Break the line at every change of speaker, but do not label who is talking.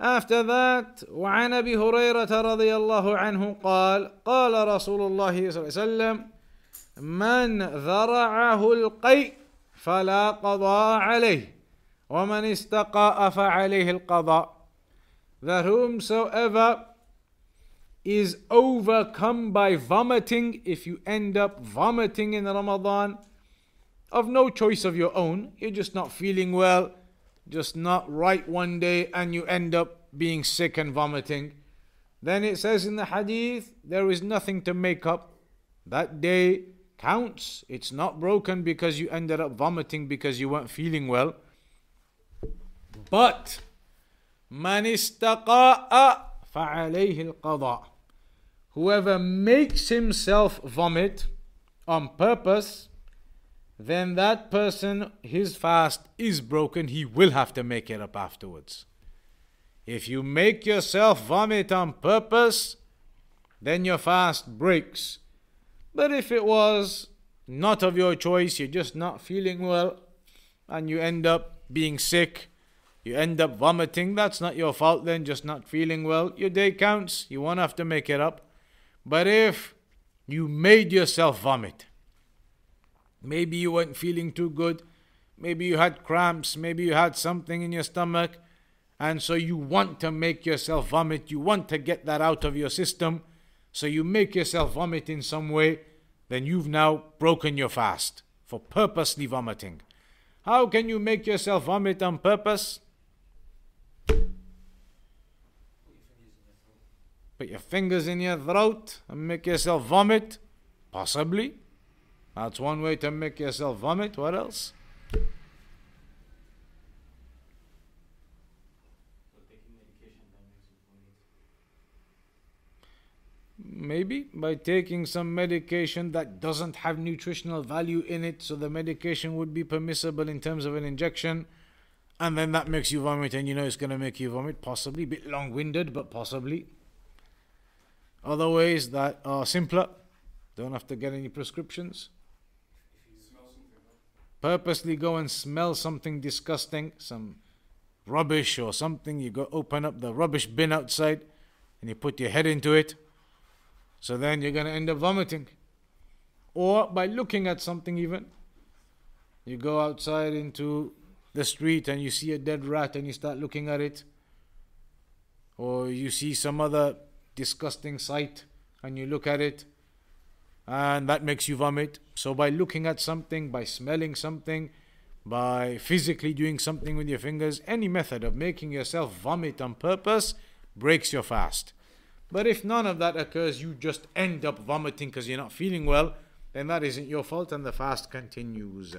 After that, وعن أبي هريرة رضي الله عنه قال قال رسول الله صلى الله عليه وسلم من ذرعه القيء فلا قضاء عليه ومن استقاء فعليه القضاء that whomsoever is overcome by vomiting if you end up vomiting in Ramadan of no choice of your own you're just not feeling well just not right one day and you end up being sick and vomiting. Then it says in the hadith, there is nothing to make up. That day counts. It's not broken because you ended up vomiting because you weren't feeling well. But man istaqa'a فعليه القضاء. Whoever makes himself vomit on purpose, then that person, his fast is broken. He will have to make it up afterwards. If you make yourself vomit on purpose, then your fast breaks. But if it was not of your choice, you're just not feeling well, and you end up being sick, you end up vomiting, that's not your fault then, just not feeling well. Your day counts, you won't have to make it up. But if you made yourself vomit, Maybe you weren't feeling too good. Maybe you had cramps. Maybe you had something in your stomach. And so you want to make yourself vomit. You want to get that out of your system. So you make yourself vomit in some way. Then you've now broken your fast for purposely vomiting. How can you make yourself vomit on purpose? Put your fingers in your throat and make yourself vomit? Possibly. That's one way to make yourself vomit. What else? Maybe by taking some medication that doesn't have nutritional value in it, so the medication would be permissible in terms of an injection, and then that makes you vomit, and you know it's going to make you vomit, possibly. A bit long winded, but possibly. Other ways that are simpler, don't have to get any prescriptions purposely go and smell something disgusting, some rubbish or something. You go open up the rubbish bin outside and you put your head into it. So then you're going to end up vomiting. Or by looking at something, even. You go outside into the street and you see a dead rat and you start looking at it. Or you see some other disgusting sight and you look at it and that makes you vomit. So by looking at something, by smelling something, by physically doing something with your fingers, any method of making yourself vomit on purpose breaks your fast. But if none of that occurs, you just end up vomiting because you're not feeling well, then that isn't your fault and the fast continues.